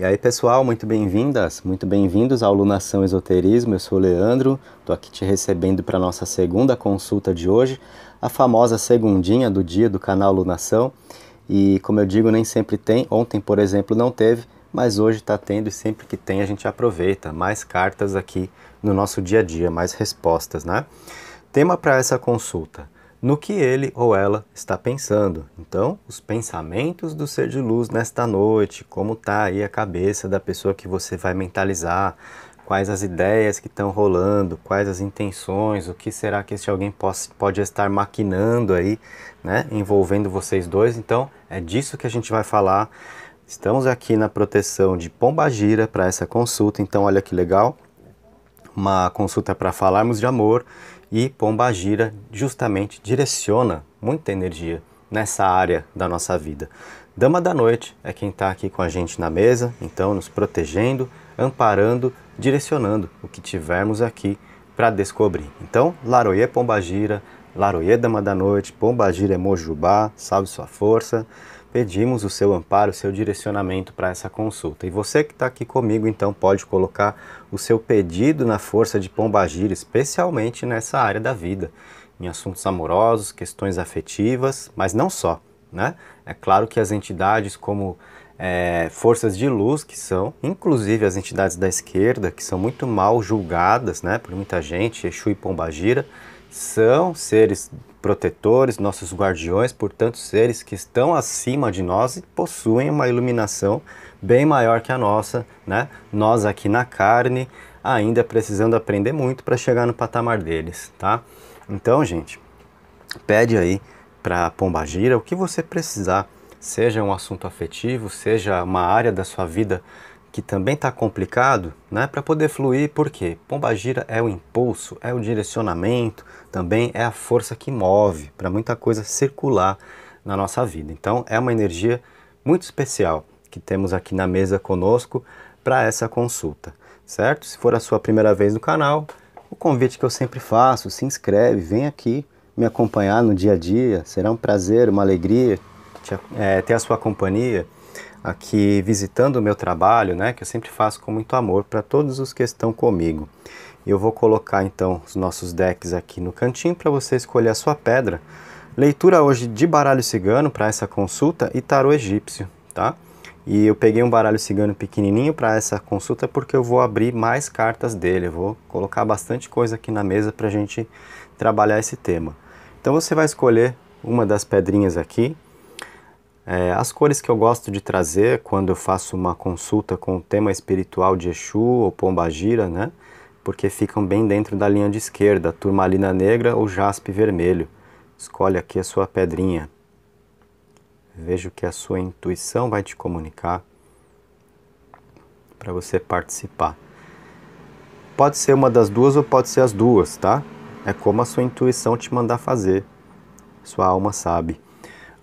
E aí, pessoal, muito bem-vindas, muito bem-vindos ao Lunação Esoterismo. Eu sou o Leandro, estou aqui te recebendo para a nossa segunda consulta de hoje, a famosa segundinha do dia do canal Lunação. E como eu digo, nem sempre tem. Ontem, por exemplo, não teve, mas hoje está tendo e sempre que tem a gente aproveita. Mais cartas aqui no nosso dia a dia, mais respostas, né? Tema para essa consulta: no que ele ou ela está pensando. Então, os pensamentos do ser de luz nesta noite, como está aí a cabeça da pessoa que você vai mentalizar, quais as ideias que estão rolando, quais as intenções, o que será que este alguém pode, pode estar maquinando aí, né, envolvendo vocês dois. Então, é disso que a gente vai falar. Estamos aqui na proteção de Pombagira para essa consulta. Então, olha que legal. Uma consulta para falarmos de amor e Pombagira justamente direciona muita energia nessa área da nossa vida. Dama da Noite é quem está aqui com a gente na mesa, então nos protegendo, amparando, direcionando o que tivermos aqui para descobrir. Então, Laroie Pombagira, Laroie Dama da Noite, Pombagira é Mojubá, salve sua força pedimos o seu amparo, o seu direcionamento para essa consulta. E você que está aqui comigo, então, pode colocar o seu pedido na força de Pombagira, especialmente nessa área da vida, em assuntos amorosos, questões afetivas, mas não só. Né? É claro que as entidades como é, forças de luz que são, inclusive as entidades da esquerda, que são muito mal julgadas né, por muita gente, Exu e Pombagira, são seres protetores, nossos guardiões, portanto, seres que estão acima de nós e possuem uma iluminação bem maior que a nossa, né? Nós aqui na carne ainda precisando aprender muito para chegar no patamar deles, tá? Então, gente, pede aí para Pombagira o que você precisar, seja um assunto afetivo, seja uma área da sua vida que também está complicado, né? Para poder fluir, porque Pombagira é o impulso, é o direcionamento, também é a força que move para muita coisa circular na nossa vida. Então, é uma energia muito especial que temos aqui na mesa conosco para essa consulta, certo? Se for a sua primeira vez no canal, o convite que eu sempre faço, se inscreve, vem aqui me acompanhar no dia a dia, será um prazer, uma alegria te, é, ter a sua companhia aqui visitando o meu trabalho, né, que eu sempre faço com muito amor para todos os que estão comigo. Eu vou colocar então os nossos decks aqui no cantinho para você escolher a sua pedra. Leitura hoje de baralho cigano para essa consulta e tarô egípcio, tá? E eu peguei um baralho cigano pequenininho para essa consulta porque eu vou abrir mais cartas dele. Eu vou colocar bastante coisa aqui na mesa para a gente trabalhar esse tema. Então você vai escolher uma das pedrinhas aqui. É, as cores que eu gosto de trazer quando eu faço uma consulta com o tema espiritual de Exu ou pomba gira, né? porque ficam bem dentro da linha de esquerda, turmalina negra ou jaspe vermelho. Escolhe aqui a sua pedrinha. Veja o que a sua intuição vai te comunicar para você participar. Pode ser uma das duas ou pode ser as duas, tá? É como a sua intuição te mandar fazer. Sua alma sabe.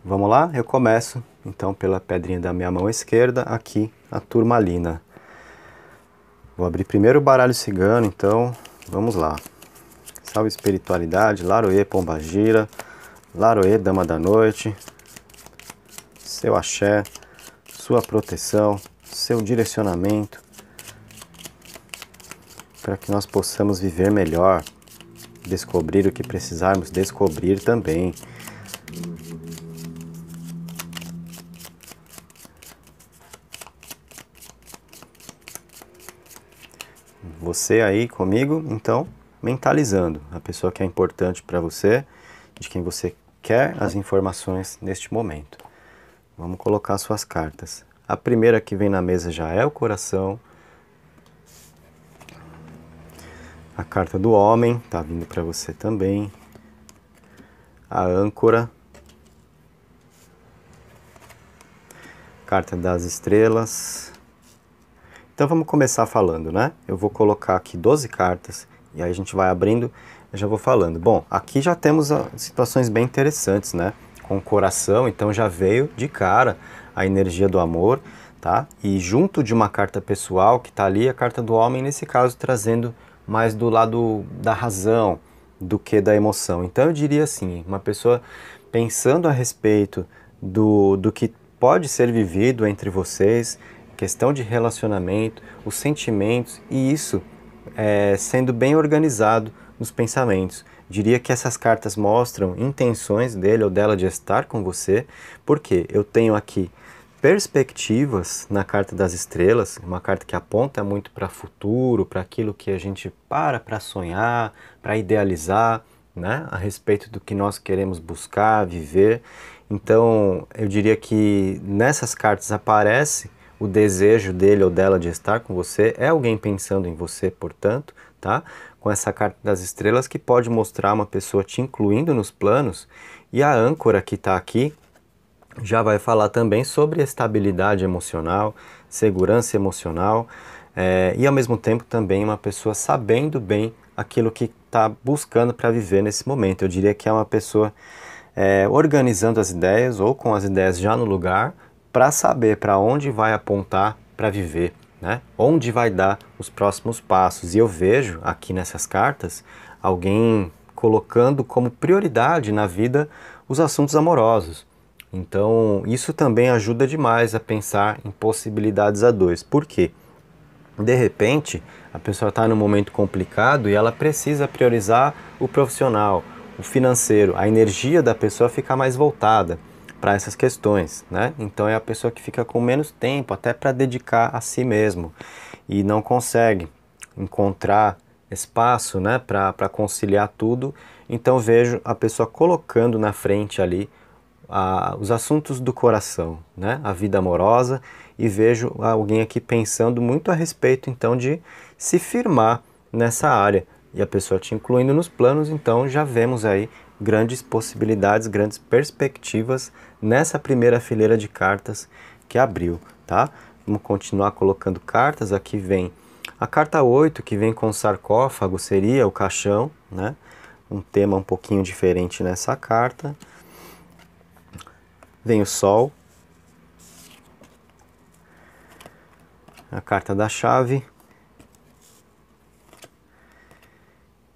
Vamos lá? Eu começo então pela pedrinha da minha mão esquerda, aqui a turmalina. Vou abrir primeiro o baralho cigano, então vamos lá. Salve espiritualidade, Laroê Pombagira, Laroê Dama da Noite, seu axé, sua proteção, seu direcionamento, para que nós possamos viver melhor, descobrir o que precisarmos descobrir também, você aí comigo, então mentalizando a pessoa que é importante para você, de quem você quer as informações neste momento. Vamos colocar suas cartas. A primeira que vem na mesa já é o coração. A carta do homem está vindo para você também. A âncora. Carta das estrelas. Então vamos começar falando, né? Eu vou colocar aqui 12 cartas e aí a gente vai abrindo, eu já vou falando. Bom, aqui já temos ah, situações bem interessantes, né? Com o coração, então já veio de cara a energia do amor, tá? E junto de uma carta pessoal que está ali, a carta do homem, nesse caso, trazendo mais do lado da razão do que da emoção. Então eu diria assim, uma pessoa pensando a respeito do, do que pode ser vivido entre vocês, questão de relacionamento, os sentimentos e isso é, sendo bem organizado nos pensamentos. Diria que essas cartas mostram intenções dele ou dela de estar com você, porque eu tenho aqui perspectivas na carta das estrelas, uma carta que aponta muito para o futuro, para aquilo que a gente para para sonhar, para idealizar, né, a respeito do que nós queremos buscar, viver. Então, eu diria que nessas cartas aparece o desejo dele ou dela de estar com você, é alguém pensando em você, portanto, tá? Com essa carta das estrelas que pode mostrar uma pessoa te incluindo nos planos e a âncora que está aqui já vai falar também sobre estabilidade emocional, segurança emocional é, e ao mesmo tempo também uma pessoa sabendo bem aquilo que está buscando para viver nesse momento. Eu diria que é uma pessoa é, organizando as ideias ou com as ideias já no lugar para saber para onde vai apontar para viver, né? Onde vai dar os próximos passos. E eu vejo aqui nessas cartas alguém colocando como prioridade na vida os assuntos amorosos. Então, isso também ajuda demais a pensar em possibilidades a dois. Por quê? De repente, a pessoa está num momento complicado e ela precisa priorizar o profissional, o financeiro, a energia da pessoa ficar mais voltada para essas questões, né? Então é a pessoa que fica com menos tempo até para dedicar a si mesmo e não consegue encontrar espaço, né, para conciliar tudo. Então vejo a pessoa colocando na frente ali a, os assuntos do coração, né, a vida amorosa e vejo alguém aqui pensando muito a respeito então de se firmar nessa área e a pessoa te incluindo nos planos, então já vemos aí grandes possibilidades, grandes perspectivas nessa primeira fileira de cartas que abriu, tá? Vamos continuar colocando cartas, aqui vem a carta 8, que vem com sarcófago, seria o caixão, né? Um tema um pouquinho diferente nessa carta. Vem o sol. A carta da chave,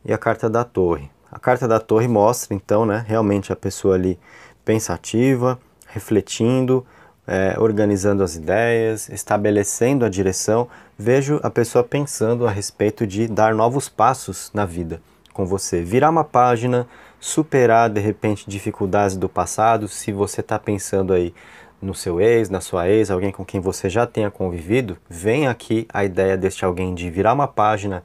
e a carta da torre. A carta da torre mostra então, né, realmente a pessoa ali pensativa, refletindo, é, organizando as ideias, estabelecendo a direção. Vejo a pessoa pensando a respeito de dar novos passos na vida com você, virar uma página, superar de repente dificuldades do passado. Se você está pensando aí no seu ex, na sua ex, alguém com quem você já tenha convivido, vem aqui a ideia deste alguém de virar uma página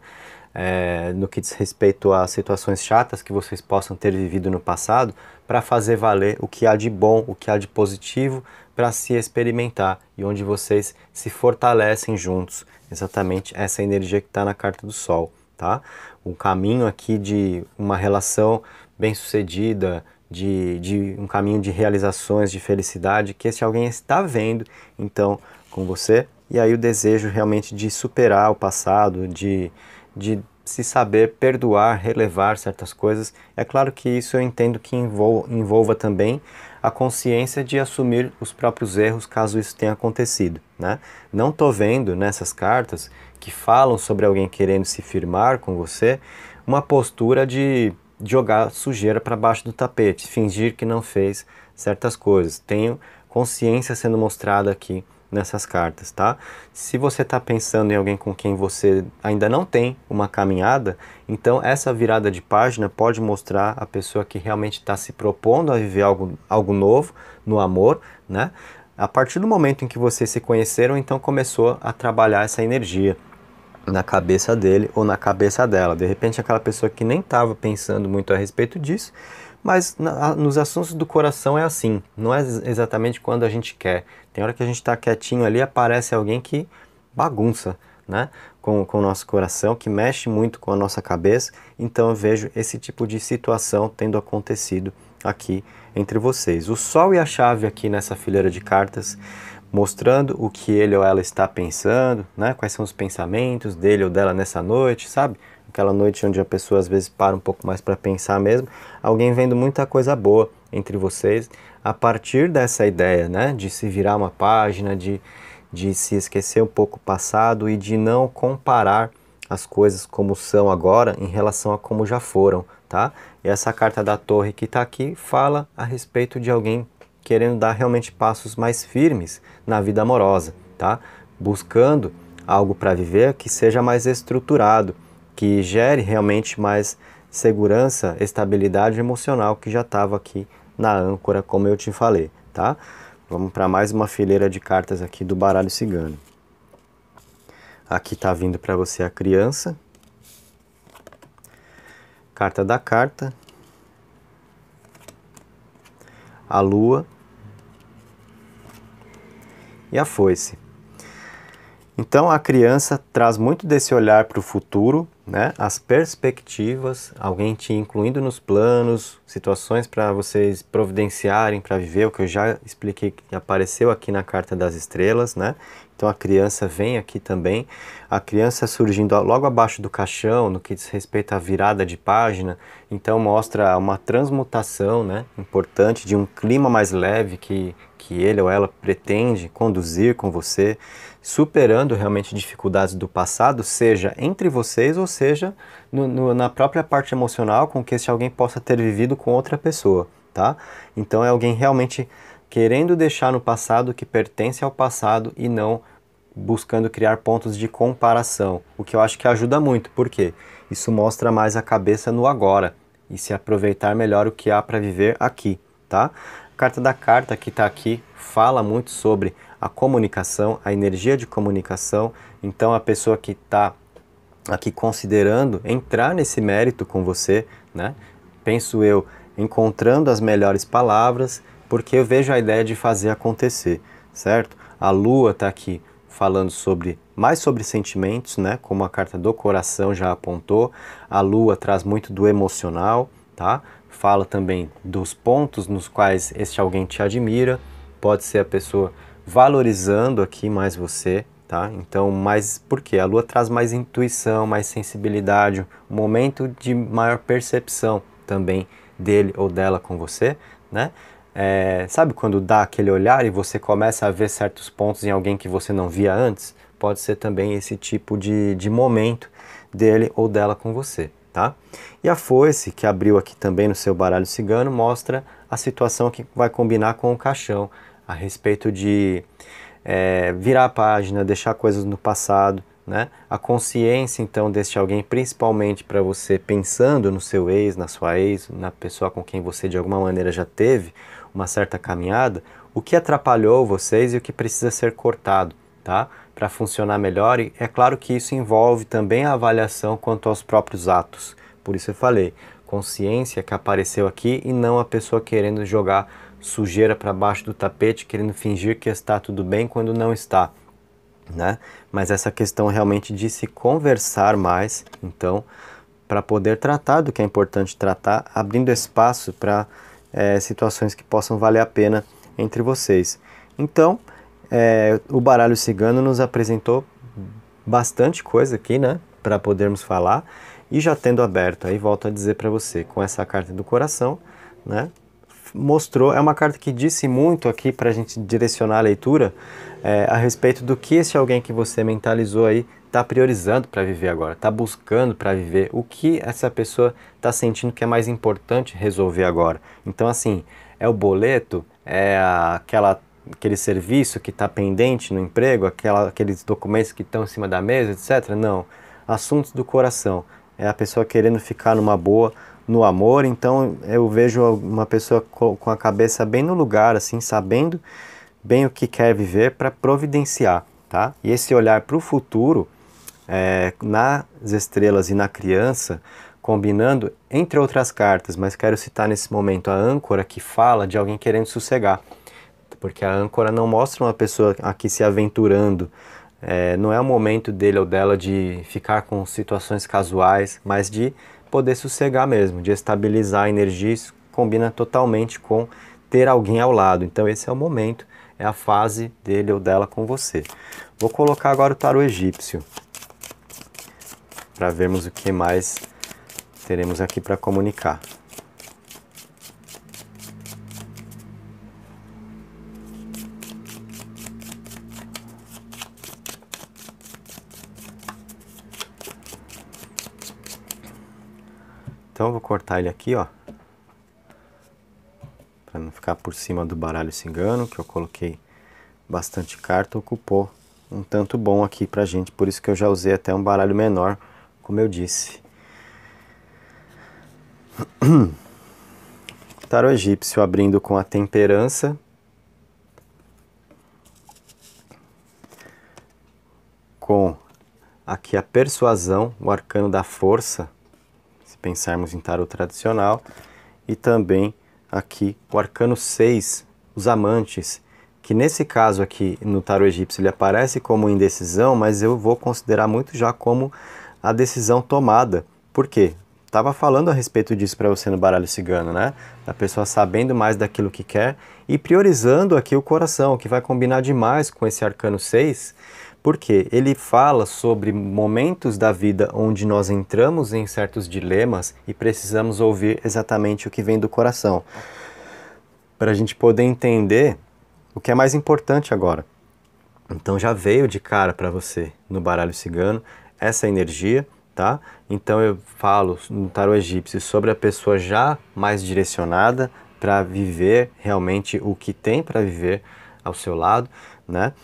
é, no que diz respeito a situações chatas que vocês possam ter vivido no passado, para fazer valer o que há de bom, o que há de positivo para se experimentar e onde vocês se fortalecem juntos. Exatamente essa energia que está na carta do Sol, tá? Um caminho aqui de uma relação bem sucedida, de, de um caminho de realizações, de felicidade que esse alguém está vendo, então, com você. E aí o desejo realmente de superar o passado, de de se saber perdoar, relevar certas coisas. É claro que isso eu entendo que envolva, envolva também a consciência de assumir os próprios erros caso isso tenha acontecido. Né? Não estou vendo nessas cartas que falam sobre alguém querendo se firmar com você uma postura de jogar sujeira para baixo do tapete, fingir que não fez certas coisas. Tenho consciência sendo mostrada aqui nessas cartas, tá? Se você está pensando em alguém com quem você ainda não tem uma caminhada, então essa virada de página pode mostrar a pessoa que realmente está se propondo a viver algo, algo novo no amor, né? A partir do momento em que vocês se conheceram, então começou a trabalhar essa energia na cabeça dele ou na cabeça dela. De repente, aquela pessoa que nem estava pensando muito a respeito disso, mas na, nos assuntos do coração é assim, não é exatamente quando a gente quer, tem hora que a gente está quietinho ali, aparece alguém que bagunça, né? Com, com o nosso coração, que mexe muito com a nossa cabeça. Então eu vejo esse tipo de situação tendo acontecido aqui entre vocês. O sol e a chave aqui nessa fileira de cartas, mostrando o que ele ou ela está pensando, né? Quais são os pensamentos dele ou dela nessa noite, sabe? Aquela noite onde a pessoa às vezes para um pouco mais para pensar mesmo. Alguém vendo muita coisa boa, entre vocês a partir dessa ideia, né, de se virar uma página, de, de se esquecer um pouco o passado e de não comparar as coisas como são agora em relação a como já foram, tá? E essa carta da Torre que está aqui fala a respeito de alguém querendo dar realmente passos mais firmes na vida amorosa, tá? Buscando algo para viver que seja mais estruturado, que gere realmente mais segurança, estabilidade emocional que já estava aqui na âncora, como eu te falei, tá? Vamos para mais uma fileira de cartas aqui do baralho cigano. Aqui está vindo para você a criança. Carta da carta. A lua. E a foice. Então a criança traz muito desse olhar para o futuro, né, as perspectivas, alguém te incluindo nos planos, situações para vocês providenciarem para viver, o que eu já expliquei que apareceu aqui na carta das estrelas, né? Então a criança vem aqui também, a criança surgindo logo abaixo do caixão, no que diz respeito à virada de página, então mostra uma transmutação, né, importante de um clima mais leve que que ele ou ela pretende conduzir com você, superando realmente dificuldades do passado, seja entre vocês ou seja no, no, na própria parte emocional com que esse alguém possa ter vivido com outra pessoa, tá? Então é alguém realmente querendo deixar no passado o que pertence ao passado e não buscando criar pontos de comparação, o que eu acho que ajuda muito, porque isso mostra mais a cabeça no agora e se aproveitar melhor o que há para viver aqui, tá? Carta da Carta, que está aqui, fala muito sobre a comunicação, a energia de comunicação. Então, a pessoa que está aqui considerando entrar nesse mérito com você, né? penso eu, encontrando as melhores palavras, porque eu vejo a ideia de fazer acontecer, certo? A lua está aqui falando sobre mais sobre sentimentos, né? Como a carta do coração já apontou, a lua traz muito do emocional, tá? fala também dos pontos nos quais este alguém te admira, pode ser a pessoa valorizando aqui mais você, tá? Então, mais porque a lua traz mais intuição, mais sensibilidade, um momento de maior percepção também dele ou dela com você, né? É, sabe quando dá aquele olhar e você começa a ver certos pontos em alguém que você não via antes? Pode ser também esse tipo de, de momento dele ou dela com você tá? E a foice, que abriu aqui também no seu baralho cigano, mostra a situação que vai combinar com o caixão, a respeito de é, virar a página, deixar coisas no passado, né? A consciência, então, deste alguém, principalmente para você pensando no seu ex, na sua ex, na pessoa com quem você de alguma maneira já teve uma certa caminhada, o que atrapalhou vocês e o que precisa ser cortado, tá? para funcionar melhor. E é claro que isso envolve também a avaliação quanto aos próprios atos. Por isso eu falei, consciência que apareceu aqui e não a pessoa querendo jogar sujeira para baixo do tapete, querendo fingir que está tudo bem quando não está. Né? Mas essa questão realmente de se conversar mais, então, para poder tratar do que é importante tratar, abrindo espaço para é, eh, situações que possam valer a pena entre vocês. Então, é, o baralho cigano nos apresentou bastante coisa aqui, né? Para podermos falar. E já tendo aberto, aí volto a dizer para você, com essa carta do coração, né? Mostrou, é uma carta que disse muito aqui para a gente direcionar a leitura é, a respeito do que esse alguém que você mentalizou aí está priorizando para viver agora, está buscando para viver, o que essa pessoa está sentindo que é mais importante resolver agora. Então, assim, é o boleto, é aquela aquele serviço que está pendente no emprego, aquela, aqueles documentos que estão em cima da mesa, etc. Não. Assuntos do coração. É a pessoa querendo ficar numa boa, no amor. Então eu vejo uma pessoa com a cabeça bem no lugar, assim, sabendo bem o que quer viver para providenciar, tá? E esse olhar para o futuro é, nas estrelas e na criança, combinando entre outras cartas, mas quero citar nesse momento a âncora que fala de alguém querendo sossegar porque a âncora não mostra uma pessoa aqui se aventurando. É, não é o momento dele ou dela de ficar com situações casuais, mas de poder sossegar mesmo, de estabilizar a energia. Isso combina totalmente com ter alguém ao lado. Então, esse é o momento, é a fase dele ou dela com você. Vou colocar agora o tarot egípcio para vermos o que mais teremos aqui para comunicar. então eu vou cortar ele aqui, ó. Pra não ficar por cima do baralho se engano, que eu coloquei bastante carta, ocupou um tanto bom aqui pra gente. Por isso que eu já usei até um baralho menor, como eu disse. Tarot egípcio abrindo com a temperança. Com aqui a persuasão, o arcano da força pensarmos em tarot tradicional. E também aqui o arcano 6, os amantes, que nesse caso aqui no tarot egípcio ele aparece como indecisão, mas eu vou considerar muito já como a decisão tomada. Por quê? Estava falando a respeito disso para você no baralho cigano, né? Da pessoa sabendo mais daquilo que quer e priorizando aqui o coração, que vai combinar demais com esse arcano 6 porque ele fala sobre momentos da vida onde nós entramos em certos dilemas e precisamos ouvir exatamente o que vem do coração, para a gente poder entender o que é mais importante agora. Então já veio de cara para você no baralho cigano essa energia, tá? Então eu falo no tarot egípcio sobre a pessoa já mais direcionada para viver realmente o que tem para viver ao seu lado, né?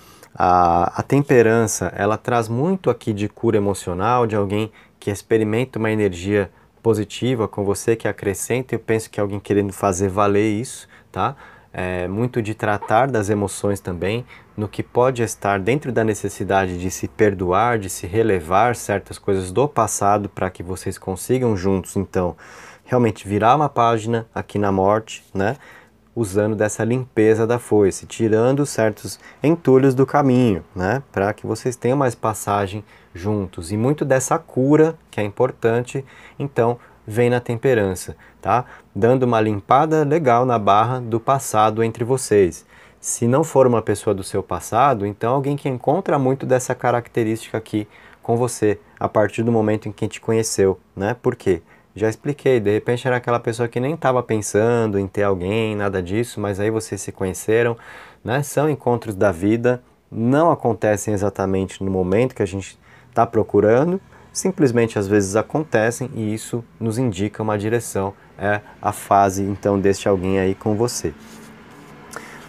A, a temperança, ela traz muito aqui de cura emocional, de alguém que experimenta uma energia positiva com você, que acrescenta. Eu penso que é alguém querendo fazer valer isso, tá? É, muito de tratar das emoções também, no que pode estar dentro da necessidade de se perdoar, de se relevar certas coisas do passado para que vocês consigam juntos, então, realmente virar uma página aqui na morte, né? usando dessa limpeza da foice, tirando certos entulhos do caminho, né, para que vocês tenham mais passagem juntos. E muito dessa cura, que é importante, então vem na temperança, tá? Dando uma limpada legal na barra do passado entre vocês. Se não for uma pessoa do seu passado, então alguém que encontra muito dessa característica aqui com você a partir do momento em que te conheceu, né? Por quê? já expliquei, de repente era aquela pessoa que nem estava pensando em ter alguém, nada disso, mas aí vocês se conheceram, né? São encontros da vida, não acontecem exatamente no momento que a gente está procurando, simplesmente às vezes acontecem e isso nos indica uma direção, é a fase então deste alguém aí com você.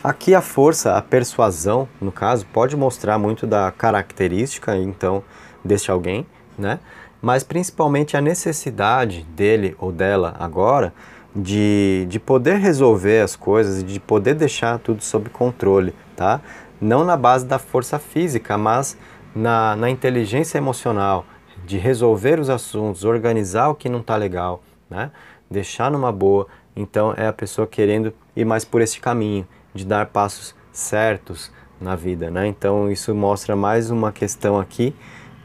Aqui a força, a persuasão, no caso, pode mostrar muito da característica então deste alguém, né? mas principalmente a necessidade dele ou dela agora de, de poder resolver as coisas e de poder deixar tudo sob controle, tá? Não na base da força física, mas na, na inteligência emocional, de resolver os assuntos, organizar o que não está legal, né? Deixar numa boa. Então é a pessoa querendo ir mais por esse caminho, de dar passos certos na vida, né? Então isso mostra mais uma questão aqui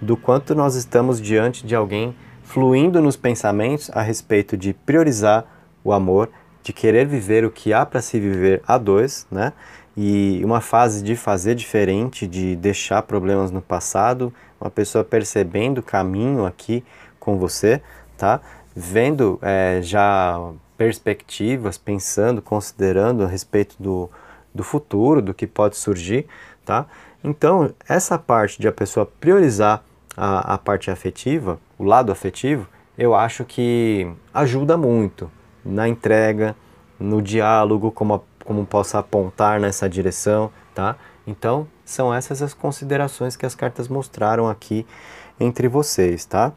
do quanto nós estamos diante de alguém fluindo nos pensamentos a respeito de priorizar o amor, de querer viver o que há para se viver a dois, né? E uma fase de fazer diferente, de deixar problemas no passado, uma pessoa percebendo o caminho aqui com você, tá? Vendo é, já perspectivas, pensando, considerando a respeito do, do futuro, do que pode surgir, tá? Então, essa parte de a pessoa priorizar a, a parte afetiva, o lado afetivo, eu acho que ajuda muito na entrega, no diálogo, como, a, como possa apontar nessa direção, tá? Então, são essas as considerações que as cartas mostraram aqui entre vocês, tá?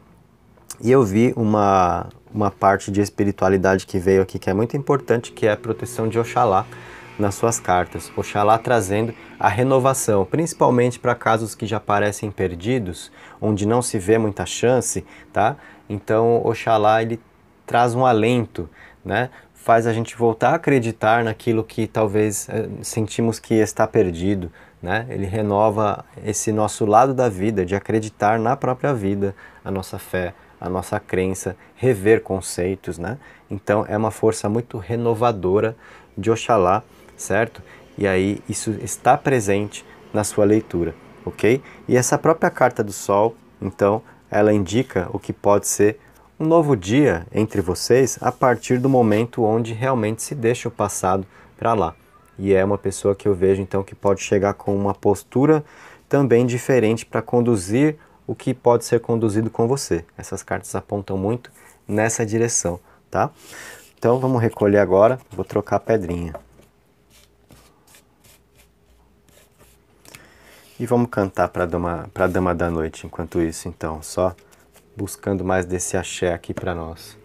E eu vi uma, uma parte de espiritualidade que veio aqui que é muito importante, que é a proteção de Oxalá, nas suas cartas, Oxalá trazendo a renovação, principalmente para casos que já parecem perdidos, onde não se vê muita chance, tá? Então, Oxalá ele traz um alento, né? Faz a gente voltar a acreditar naquilo que talvez eh, sentimos que está perdido, né? Ele renova esse nosso lado da vida, de acreditar na própria vida, a nossa fé, a nossa crença, rever conceitos, né? Então é uma força muito renovadora de Oxalá certo? E aí isso está presente na sua leitura, ok? E essa própria carta do Sol, então, ela indica o que pode ser um novo dia entre vocês a partir do momento onde realmente se deixa o passado para lá. E é uma pessoa que eu vejo então que pode chegar com uma postura também diferente para conduzir o que pode ser conduzido com você. Essas cartas apontam muito nessa direção, tá? Então vamos recolher agora, vou trocar a pedrinha. E vamos cantar para dama, a dama da noite enquanto isso, então, só buscando mais desse axé aqui para nós.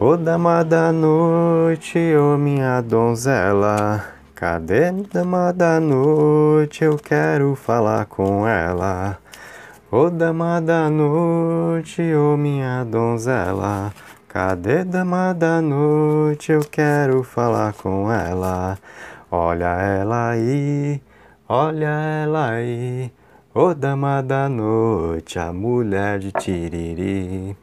Ô dama da noite, ô minha donzela, cadê dama da noite? Eu quero falar com ela. Ô dama da noite, ô minha donzela, cadê dama da noite? Eu quero falar com ela. Olha ela aí, Olha ela aí, ô dama da noite, a mulher de Tiriri.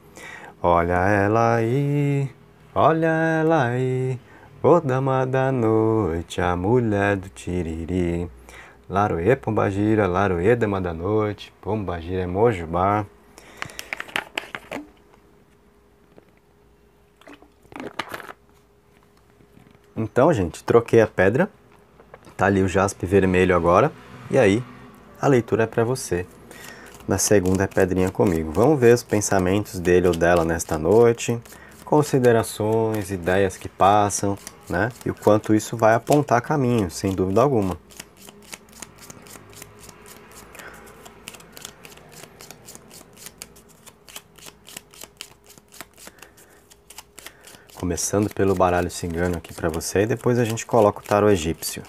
Olha ela aí, olha ela aí, ô dama da noite, a mulher do Tiriri. Laroê Pombagira, Laroê dama da noite, Pombagira é Mojubá. Então, gente, troquei a pedra Tá ali o jaspe vermelho agora. E aí, a leitura é para você. Na segunda é Pedrinha comigo. Vamos ver os pensamentos dele ou dela nesta noite, considerações, ideias que passam, né? E o quanto isso vai apontar caminho, sem dúvida alguma. Começando pelo baralho cigano aqui para você e depois a gente coloca o tarô egípcio.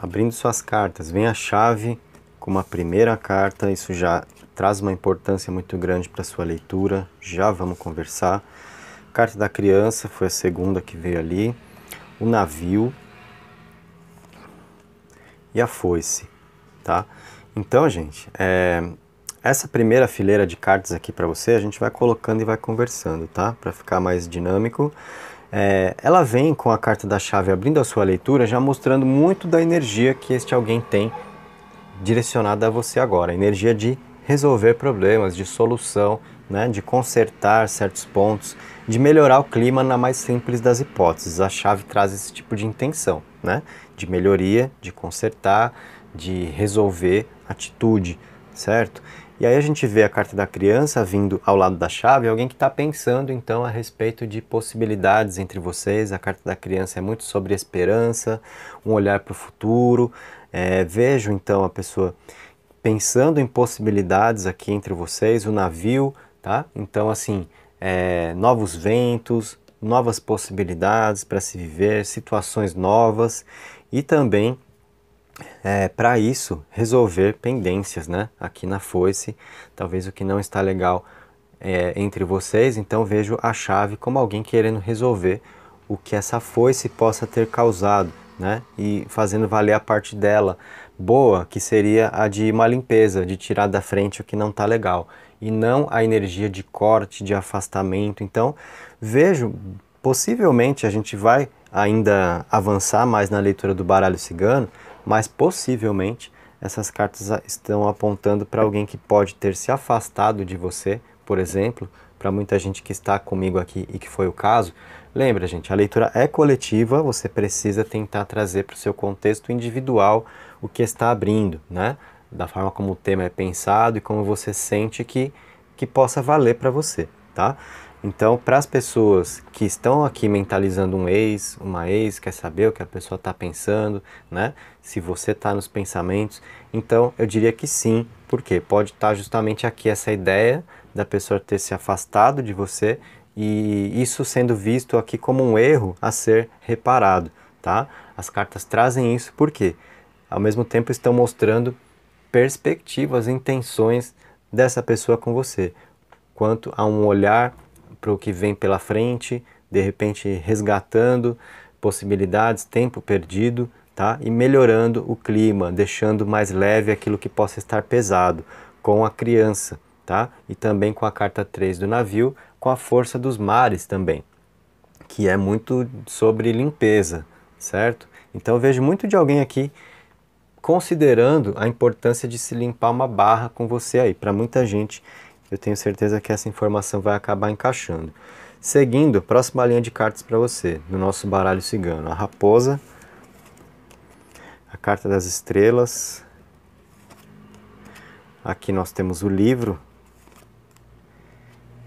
abrindo suas cartas. Vem a chave com uma primeira carta, isso já traz uma importância muito grande para sua leitura. Já vamos conversar. Carta da criança foi a segunda que veio ali. O navio e a foice, tá? Então, gente, é, essa primeira fileira de cartas aqui para você, a gente vai colocando e vai conversando, tá? Para ficar mais dinâmico é, ela vem com a carta da chave abrindo a sua leitura, já mostrando muito da energia que este alguém tem direcionada a você agora. Energia de resolver problemas, de solução, né, de consertar certos pontos, de melhorar o clima na mais simples das hipóteses. A chave traz esse tipo de intenção, né, de melhoria, de consertar, de resolver atitude, certo? E aí a gente vê a carta da criança vindo ao lado da chave, alguém que está pensando então a respeito de possibilidades entre vocês. A carta da criança é muito sobre esperança, um olhar para o futuro. É, vejo então a pessoa pensando em possibilidades aqui entre vocês, o navio, tá? Então assim, é, novos ventos, novas possibilidades para se viver, situações novas e também é, para isso resolver pendências, né? Aqui na foice, talvez o que não está legal é, entre vocês, então vejo a chave como alguém querendo resolver o que essa foice possa ter causado, né? E fazendo valer a parte dela boa, que seria a de uma limpeza, de tirar da frente o que não está legal, e não a energia de corte, de afastamento. Então vejo, possivelmente a gente vai ainda avançar mais na leitura do baralho cigano mas possivelmente essas cartas estão apontando para alguém que pode ter se afastado de você, por exemplo, para muita gente que está comigo aqui e que foi o caso. Lembra, gente, a leitura é coletiva, você precisa tentar trazer para o seu contexto individual o que está abrindo, né? Da forma como o tema é pensado e como você sente que, que possa valer para você, tá? Então, para as pessoas que estão aqui mentalizando um ex, uma ex, quer saber o que a pessoa está pensando, né? Se você está nos pensamentos, então eu diria que sim, porque pode estar tá justamente aqui essa ideia da pessoa ter se afastado de você e isso sendo visto aqui como um erro a ser reparado, tá? As cartas trazem isso porque, ao mesmo tempo, estão mostrando perspectivas, intenções dessa pessoa com você, quanto a um olhar para o que vem pela frente, de repente resgatando possibilidades, tempo perdido, tá? E melhorando o clima, deixando mais leve aquilo que possa estar pesado com a criança, tá? E também com a carta 3 do navio, com a força dos mares também, que é muito sobre limpeza, certo? Então vejo muito de alguém aqui considerando a importância de se limpar uma barra com você aí, para muita gente eu tenho certeza que essa informação vai acabar encaixando. Seguindo, próxima linha de cartas para você, no nosso baralho cigano. A raposa, a carta das estrelas. Aqui nós temos o livro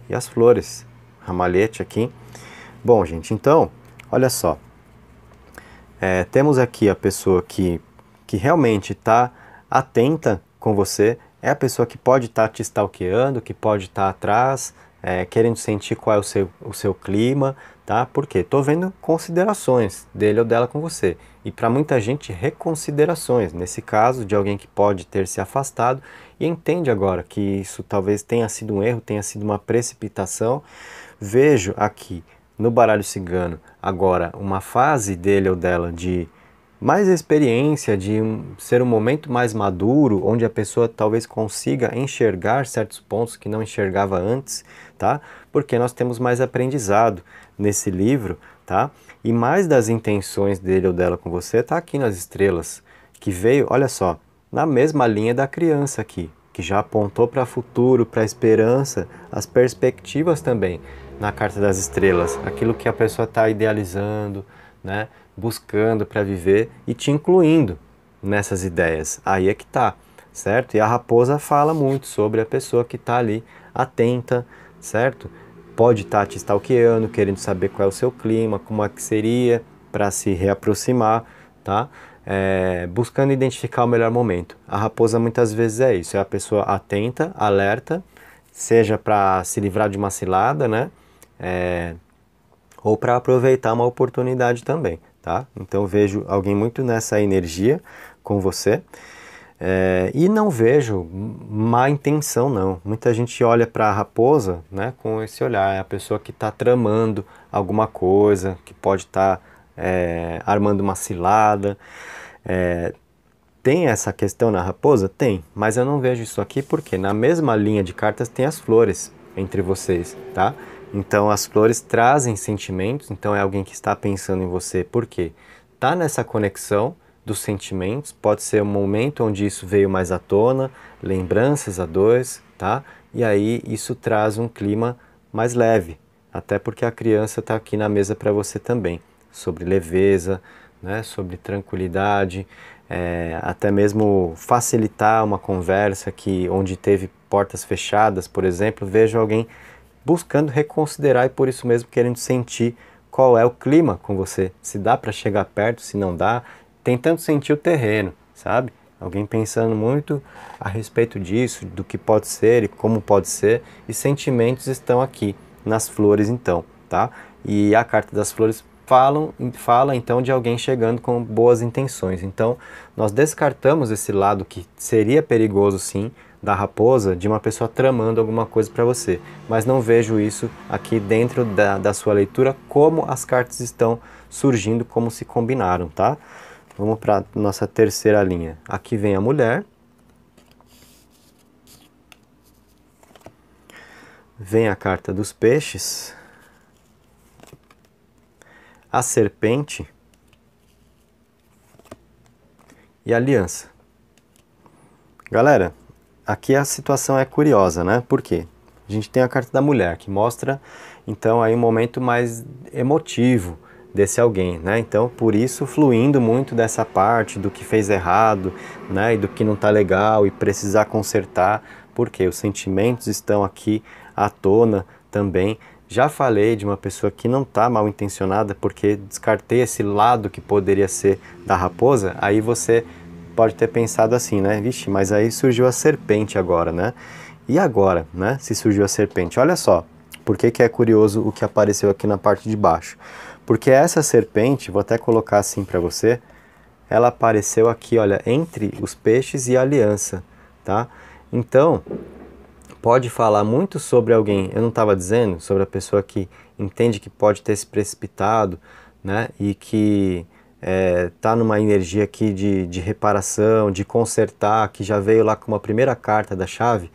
e as flores, ramalhete aqui. Bom, gente, então, olha só. É, temos aqui a pessoa que, que realmente está atenta com você, é a pessoa que pode estar tá te stalkeando, que pode estar tá atrás, é, querendo sentir qual é o seu, o seu clima, tá? Porque estou vendo considerações dele ou dela com você. E para muita gente, reconsiderações. Nesse caso, de alguém que pode ter se afastado e entende agora que isso talvez tenha sido um erro, tenha sido uma precipitação. Vejo aqui no baralho cigano agora uma fase dele ou dela de mas a experiência de ser um momento mais maduro, onde a pessoa talvez consiga enxergar certos pontos que não enxergava antes, tá? Porque nós temos mais aprendizado nesse livro, tá? E mais das intenções dele ou dela com você tá aqui nas estrelas, que veio, olha só, na mesma linha da criança aqui, que já apontou para o futuro, para a esperança, as perspectivas também na carta das estrelas, aquilo que a pessoa está idealizando, né, buscando para viver e te incluindo nessas ideias. Aí é que tá, certo? E a raposa fala muito sobre a pessoa que está ali atenta, certo? Pode estar tá te stalkeando, querendo saber qual é o seu clima, como é que seria para se reaproximar, tá? É, buscando identificar o melhor momento. A raposa muitas vezes é isso, é a pessoa atenta, alerta, seja para se livrar de uma cilada, né? É, ou para aproveitar uma oportunidade também, tá? Então vejo alguém muito nessa energia com você. É, e não vejo má intenção, não. Muita gente olha para a raposa né, com esse olhar. É a pessoa que está tramando alguma coisa, que pode estar tá, é, armando uma cilada. É, tem essa questão na raposa? Tem, mas eu não vejo isso aqui porque na mesma linha de cartas tem as flores entre vocês, tá? Então as flores trazem sentimentos, então é alguém que está pensando em você. Por quê? Tá nessa conexão dos sentimentos, pode ser um momento onde isso veio mais à tona, lembranças a dois, tá? E aí isso traz um clima mais leve, até porque a criança está aqui na mesa para você também, sobre leveza, né? sobre tranquilidade, é, até mesmo facilitar uma conversa que onde teve portas fechadas, por exemplo, vejo alguém buscando reconsiderar e por isso mesmo querendo sentir qual é o clima com você, se dá para chegar perto, se não dá, tentando sentir o terreno, sabe? Alguém pensando muito a respeito disso, do que pode ser e como pode ser, e sentimentos estão aqui nas flores então, tá? E a carta das flores falam, fala então de alguém chegando com boas intenções. Então, nós descartamos esse lado que seria perigoso sim, da raposa de uma pessoa tramando alguma coisa para você, mas não vejo isso aqui dentro da, da sua leitura, como as cartas estão surgindo, como se combinaram, tá? Vamos para nossa terceira linha. Aqui vem a mulher. Vem a carta dos peixes. A serpente. E a aliança. Galera, aqui a situação é curiosa, né? Por quê? A gente tem a carta da mulher, que mostra, então, aí um momento mais emotivo desse alguém, né? Então, por isso, fluindo muito dessa parte do que fez errado, né? E do que não tá legal e precisar consertar, porque os sentimentos estão aqui à tona também. Já falei de uma pessoa que não tá mal intencionada, porque descartei esse lado que poderia ser da raposa, aí você pode ter pensado assim, né? Vixe, mas aí surgiu a serpente agora, né? E agora, né? Se surgiu a serpente. Olha só, por que, que é curioso o que apareceu aqui na parte de baixo? Porque essa serpente, vou até colocar assim para você, ela apareceu aqui, olha, entre os peixes e a aliança, tá? Então, pode falar muito sobre alguém, eu não estava dizendo, sobre a pessoa que entende que pode ter se precipitado, né? E que é, tá numa energia aqui de, de reparação, de consertar, que já veio lá com uma primeira carta da chave,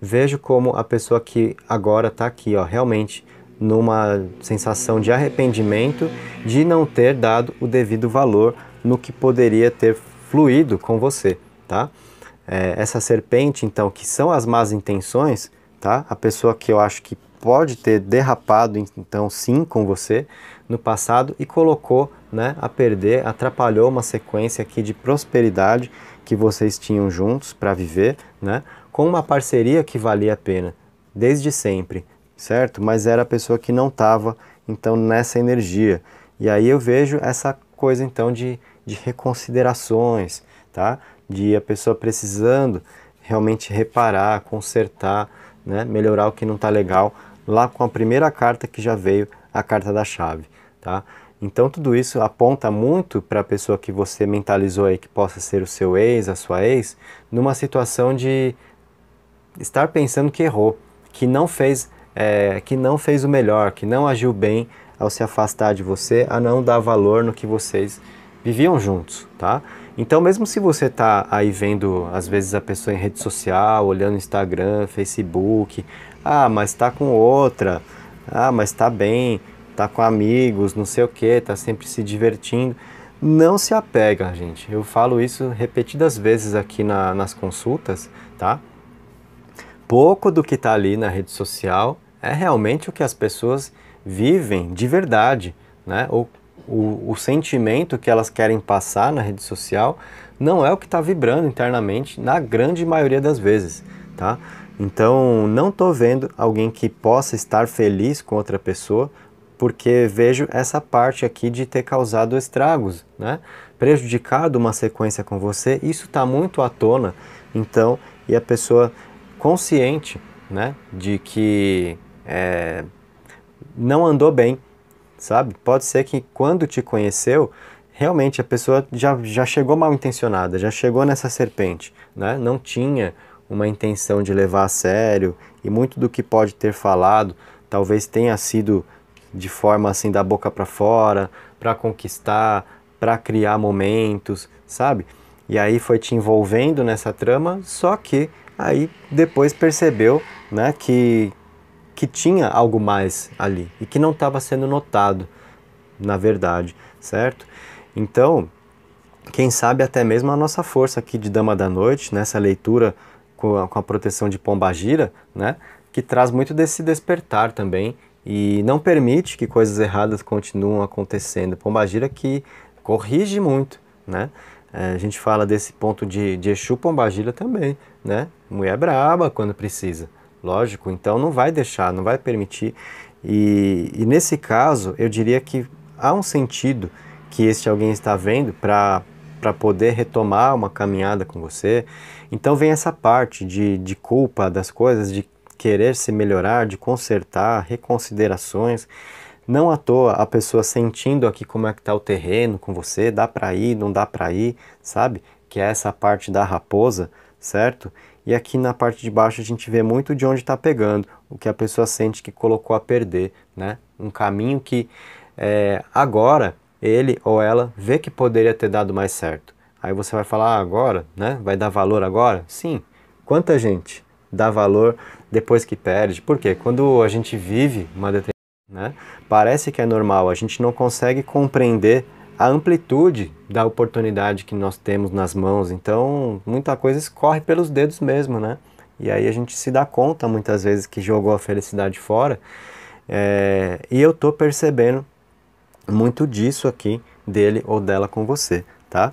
vejo como a pessoa que agora está aqui, ó, realmente numa sensação de arrependimento de não ter dado o devido valor no que poderia ter fluído com você, tá? É, essa serpente, então, que são as más intenções, tá? A pessoa que eu acho que pode ter derrapado, então, sim, com você, no passado e colocou né, a perder, atrapalhou uma sequência aqui de prosperidade que vocês tinham juntos para viver, né, com uma parceria que valia a pena, desde sempre, certo? Mas era a pessoa que não estava, então, nessa energia. E aí eu vejo essa coisa, então, de, de reconsiderações, tá? De a pessoa precisando realmente reparar, consertar, né, melhorar o que não está legal, lá com a primeira carta que já veio a carta da chave, tá? Então tudo isso aponta muito para a pessoa que você mentalizou aí que possa ser o seu ex, a sua ex, numa situação de estar pensando que errou, que não fez, é, que não fez o melhor, que não agiu bem ao se afastar de você, a não dar valor no que vocês viviam juntos, tá? Então, mesmo se você está aí vendo, às vezes, a pessoa em rede social, olhando Instagram, Facebook, ah, mas está com outra, ah, mas tá bem, tá com amigos, não sei o que, tá sempre se divertindo. Não se apega, gente. Eu falo isso repetidas vezes aqui na, nas consultas, tá? Pouco do que tá ali na rede social é realmente o que as pessoas vivem de verdade, né? Ou o, o, sentimento que elas querem passar na rede social não é o que está vibrando internamente na grande maioria das vezes, tá? Então, não estou vendo alguém que possa estar feliz com outra pessoa, porque vejo essa parte aqui de ter causado estragos, né? prejudicado uma sequência com você, isso está muito à tona. Então, e a pessoa consciente né, de que é, não andou bem, sabe? Pode ser que quando te conheceu, realmente a pessoa já, já chegou mal intencionada, já chegou nessa serpente, né? não tinha uma intenção de levar a sério e muito do que pode ter falado talvez tenha sido de forma assim da boca para fora, para conquistar, para criar momentos, sabe? E aí foi te envolvendo nessa trama, só que aí depois percebeu, né, que que tinha algo mais ali e que não estava sendo notado, na verdade, certo? Então, quem sabe até mesmo a nossa força aqui de Dama da Noite, nessa leitura com a, com a proteção de pombagira, né? Que traz muito desse despertar também e não permite que coisas erradas continuem acontecendo. Pombagira que corrige muito, né? É, a gente fala desse ponto de, de Exu Pombagira também, né? Mulher braba quando precisa, lógico. Então não vai deixar, não vai permitir. E, e nesse caso, eu diria que há um sentido que este alguém está vendo para poder retomar uma caminhada com você então vem essa parte de, de culpa das coisas, de querer se melhorar, de consertar, reconsiderações. Não à toa a pessoa sentindo aqui como é que está o terreno com você, dá para ir, não dá para ir, sabe? Que é essa parte da raposa, certo? E aqui na parte de baixo a gente vê muito de onde está pegando, o que a pessoa sente que colocou a perder, né? Um caminho que é, agora ele ou ela vê que poderia ter dado mais certo. Aí você vai falar ah, agora, né? Vai dar valor agora? Sim. Quanta gente dá valor depois que perde? Por quê? Quando a gente vive uma determinada, né? Parece que é normal, a gente não consegue compreender a amplitude da oportunidade que nós temos nas mãos. Então, muita coisa escorre pelos dedos mesmo, né? E aí a gente se dá conta muitas vezes que jogou a felicidade fora. É... e eu tô percebendo muito disso aqui dele ou dela com você, tá?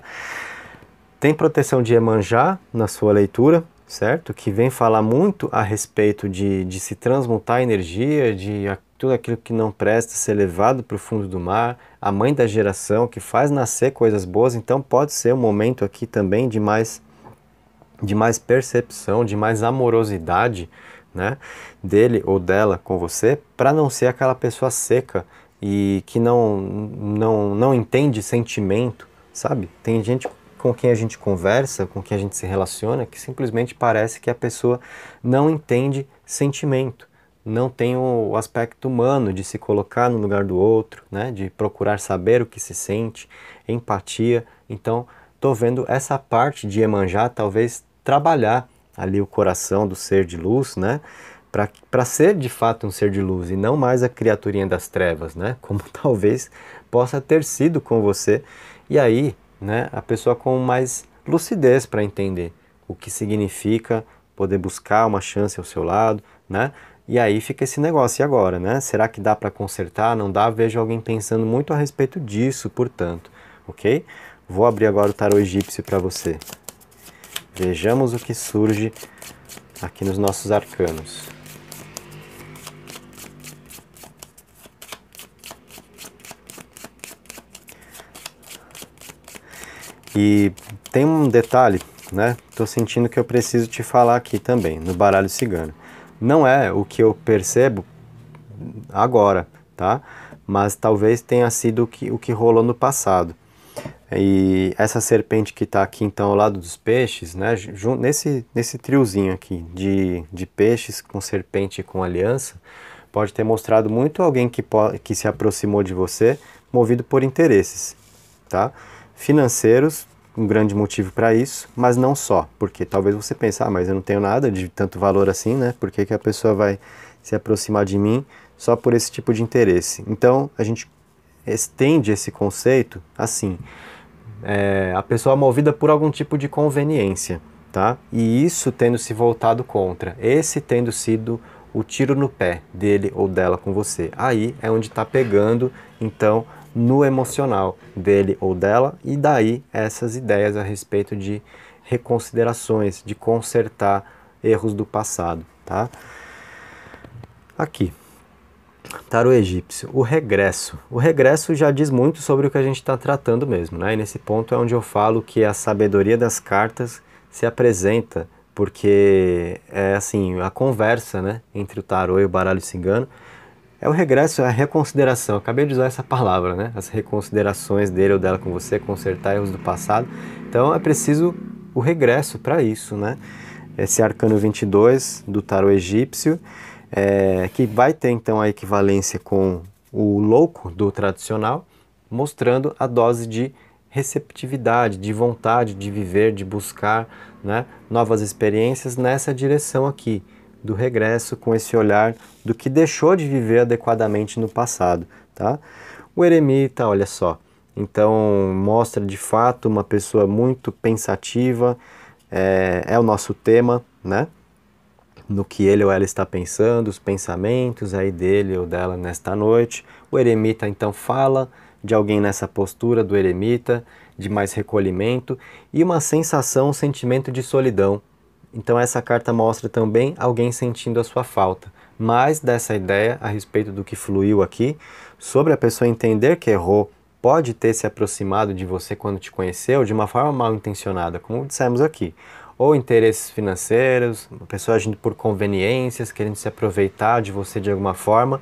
Tem proteção de Emanjá na sua leitura, certo? Que vem falar muito a respeito de, de se transmutar a energia, de a, tudo aquilo que não presta ser levado para o fundo do mar, a mãe da geração que faz nascer coisas boas, então pode ser um momento aqui também de mais de mais percepção, de mais amorosidade, né, dele ou dela com você, para não ser aquela pessoa seca e que não não não entende sentimento, sabe? Tem gente com quem a gente conversa, com quem a gente se relaciona, que simplesmente parece que a pessoa não entende sentimento, não tem o aspecto humano de se colocar no lugar do outro, né? de procurar saber o que se sente, empatia. Então, estou vendo essa parte de Emanjá talvez trabalhar ali o coração do ser de luz, né? para ser de fato um ser de luz e não mais a criaturinha das trevas, né? Como talvez possa ter sido com você. E aí, né, a pessoa com mais lucidez para entender o que significa poder buscar uma chance ao seu lado, né? E aí fica esse negócio e agora, né? Será que dá para consertar? Não dá? Vejo alguém pensando muito a respeito disso, portanto, ok? Vou abrir agora o tarô egípcio para você. Vejamos o que surge aqui nos nossos arcanos. que tem um detalhe, né? Tô sentindo que eu preciso te falar aqui também, no baralho cigano. Não é o que eu percebo agora, tá? Mas talvez tenha sido o que, o que rolou no passado. E essa serpente que está aqui então ao lado dos peixes, né, nesse, nesse triozinho aqui de, de peixes com serpente e com aliança, pode ter mostrado muito alguém que, que se aproximou de você movido por interesses, tá? financeiros, um grande motivo para isso, mas não só, porque talvez você pense, ah, mas eu não tenho nada de tanto valor assim, né? Por que, que a pessoa vai se aproximar de mim só por esse tipo de interesse? Então, a gente estende esse conceito assim, é, a pessoa movida por algum tipo de conveniência, tá? E isso tendo se voltado contra, esse tendo sido o tiro no pé dele ou dela com você. Aí é onde está pegando, então no emocional dele ou dela, e daí essas ideias a respeito de reconsiderações, de consertar erros do passado. Tá? Aqui. Tarot egípcio, o regresso. O regresso já diz muito sobre o que a gente está tratando mesmo, né? E nesse ponto é onde eu falo que a sabedoria das cartas se apresenta, porque é assim, a conversa, né, entre o tarot e o baralho cigano é o regresso, é a reconsideração. Acabei de usar essa palavra, né? As reconsiderações dele ou dela com você, consertar erros do passado. Então é preciso o regresso para isso, né? Esse arcano 22 do Tarot egípcio, é, que vai ter então a equivalência com o louco do tradicional, mostrando a dose de receptividade, de vontade de viver, de buscar né, novas experiências nessa direção aqui do regresso, com esse olhar do que deixou de viver adequadamente no passado, tá? O eremita, olha só, então mostra de fato uma pessoa muito pensativa, é, é o nosso tema, né? No que ele ou ela está pensando, os pensamentos aí dele ou dela nesta noite. O eremita então fala de alguém nessa postura do eremita, de mais recolhimento e uma sensação, um sentimento de solidão, então essa carta mostra também alguém sentindo a sua falta. Mais dessa ideia a respeito do que fluiu aqui, sobre a pessoa entender que errou, pode ter se aproximado de você quando te conheceu de uma forma mal intencionada, como dissemos aqui. Ou interesses financeiros, uma pessoa agindo por conveniências, querendo se aproveitar de você de alguma forma,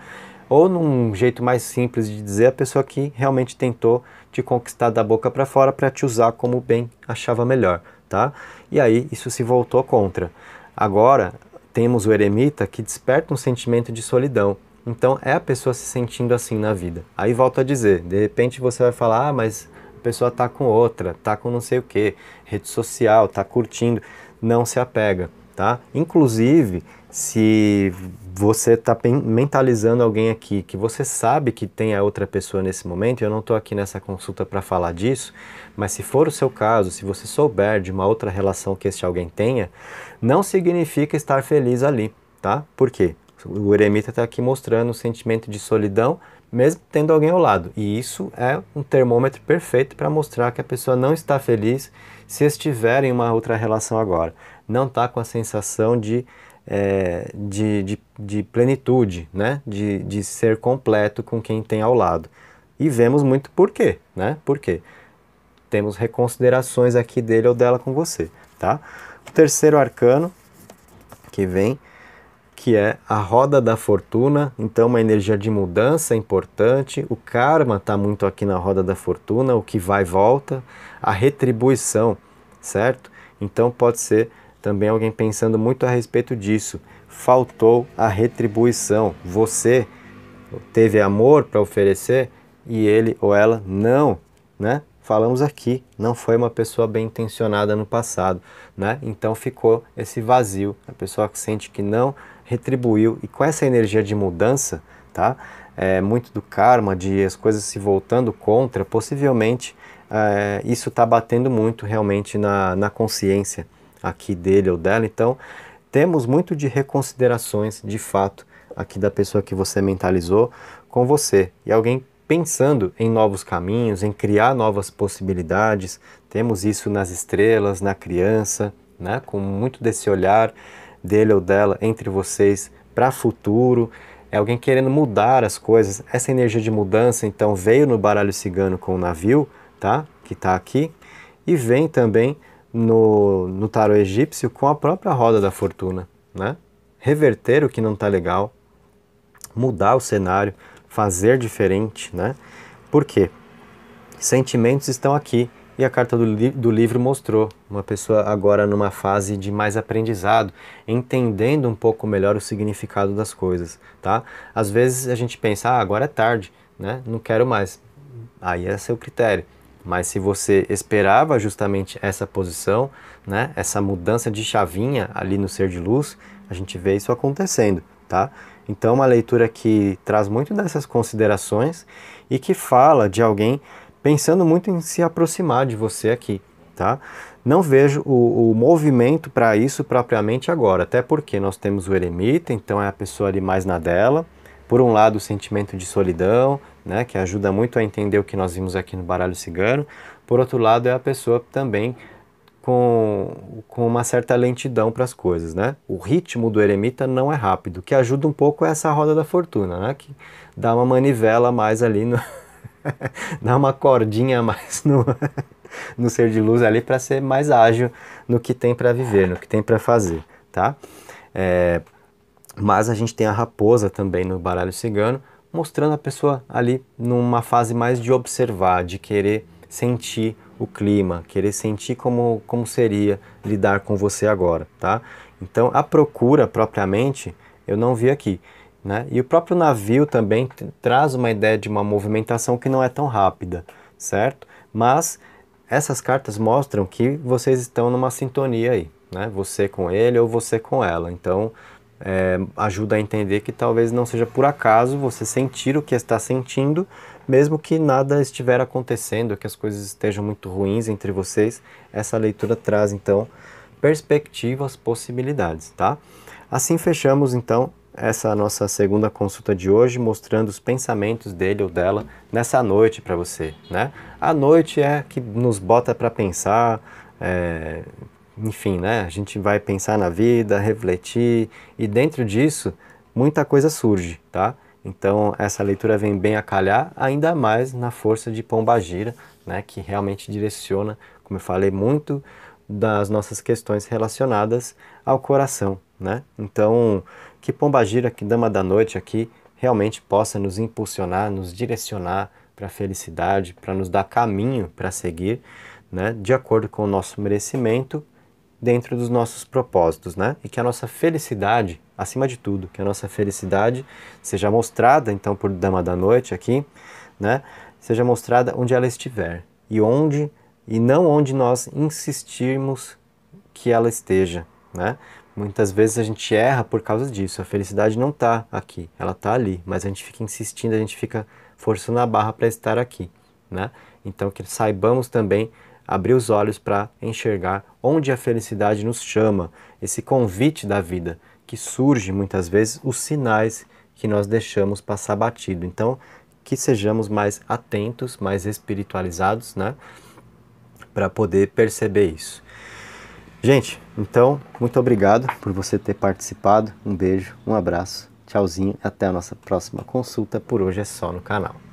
ou num jeito mais simples de dizer, a pessoa que realmente tentou te conquistar da boca para fora para te usar como bem achava melhor tá? E aí isso se voltou contra. Agora temos o eremita que desperta um sentimento de solidão. Então é a pessoa se sentindo assim na vida. Aí volto a dizer, de repente você vai falar, ah, mas a pessoa tá com outra, tá com não sei o que, rede social, tá curtindo, não se apega, tá? Inclusive se você está mentalizando alguém aqui que você sabe que tem a outra pessoa nesse momento, eu não estou aqui nessa consulta para falar disso, mas se for o seu caso, se você souber de uma outra relação que este alguém tenha, não significa estar feliz ali, tá? Por quê? O eremita está aqui mostrando um sentimento de solidão, mesmo tendo alguém ao lado. E isso é um termômetro perfeito para mostrar que a pessoa não está feliz se estiver em uma outra relação agora. Não está com a sensação de é, de, de, de, plenitude, né? de, de ser completo com quem tem ao lado. E vemos muito por quê, né? Por quê? Temos reconsiderações aqui dele ou dela com você, tá? O terceiro arcano que vem, que é a roda da fortuna, então uma energia de mudança importante, o karma está muito aqui na roda da fortuna, o que vai e volta, a retribuição, certo? Então pode ser também alguém pensando muito a respeito disso. Faltou a retribuição. Você teve amor para oferecer e ele ou ela não, né? Falamos aqui, não foi uma pessoa bem intencionada no passado, né? Então ficou esse vazio, a pessoa que sente que não retribuiu e com essa energia de mudança, tá? É, muito do karma, de as coisas se voltando contra, possivelmente é, isso está batendo muito realmente na, na consciência aqui dele ou dela. Então, temos muito de reconsiderações, de fato, aqui da pessoa que você mentalizou com você. E alguém pensando em novos caminhos, em criar novas possibilidades. Temos isso nas estrelas, na criança, né? com muito desse olhar dele ou dela entre vocês para futuro. É alguém querendo mudar as coisas. Essa energia de mudança, então, veio no baralho cigano com o navio, tá? Que está aqui. E vem também no, no tarô egípcio com a própria roda da fortuna, né? Reverter o que não está legal, mudar o cenário, fazer diferente, né? Por quê? Sentimentos estão aqui e a carta do, li do livro mostrou uma pessoa agora numa fase de mais aprendizado, entendendo um pouco melhor o significado das coisas, tá? Às vezes a gente pensa, ah, agora é tarde, né? Não quero mais. Aí é seu critério. Mas se você esperava justamente essa posição, né, essa mudança de chavinha ali no ser de luz, a gente vê isso acontecendo, tá? Então, uma leitura que traz muito dessas considerações e que fala de alguém pensando muito em se aproximar de você aqui, tá? Não vejo o, o movimento para isso propriamente agora, até porque nós temos o eremita, então é a pessoa ali mais na dela. Por um lado, o sentimento de solidão, né, que ajuda muito a entender o que nós vimos aqui no baralho cigano. Por outro lado, é a pessoa também com, com uma certa lentidão para as coisas, né? O ritmo do eremita não é rápido, que ajuda um pouco é essa roda da fortuna, né? Que dá uma manivela mais ali, no dá uma cordinha mais no, no ser de luz ali para ser mais ágil no que tem para viver, no que tem para fazer, tá? É, mas a gente tem a raposa também no baralho cigano, mostrando a pessoa ali numa fase mais de observar, de querer sentir o clima, querer sentir como, como seria lidar com você agora, tá? Então, a procura propriamente eu não vi aqui. Né? E o próprio navio também traz uma ideia de uma movimentação que não é tão rápida, certo? Mas essas cartas mostram que vocês estão numa sintonia aí, né? Você com ele ou você com ela. Então, é, ajuda a entender que talvez não seja por acaso você sentir o que está sentindo, mesmo que nada estiver acontecendo, que as coisas estejam muito ruins entre vocês. Essa leitura traz então perspectivas, possibilidades, tá? Assim fechamos então essa nossa segunda consulta de hoje, mostrando os pensamentos dele ou dela nessa noite para você, né? A noite é que nos bota para pensar, é, enfim, né? A gente vai pensar na vida, refletir e dentro disso muita coisa surge, tá? Então essa leitura vem bem a calhar, ainda mais na força de Pombagira, né? Que realmente direciona, como eu falei, muito das nossas questões relacionadas ao coração, né? Então que Pombagira, que Dama da Noite aqui, realmente possa nos impulsionar, nos direcionar para a felicidade, para nos dar caminho para seguir, né? De acordo com o nosso merecimento dentro dos nossos propósitos, né? E que a nossa felicidade, acima de tudo, que a nossa felicidade seja mostrada, então, por Dama da Noite aqui, né? Seja mostrada onde ela estiver e onde e não onde nós insistirmos que ela esteja, né? Muitas vezes a gente erra por causa disso. A felicidade não está aqui, ela está ali, mas a gente fica insistindo, a gente fica forçando a barra para estar aqui, né? Então que saibamos também abrir os olhos para enxergar onde a felicidade nos chama, esse convite da vida que surge muitas vezes os sinais que nós deixamos passar batido. Então, que sejamos mais atentos, mais espiritualizados, né, para poder perceber isso. Gente, então, muito obrigado por você ter participado. Um beijo, um abraço, tchauzinho, até a nossa próxima consulta. Por hoje é só no canal.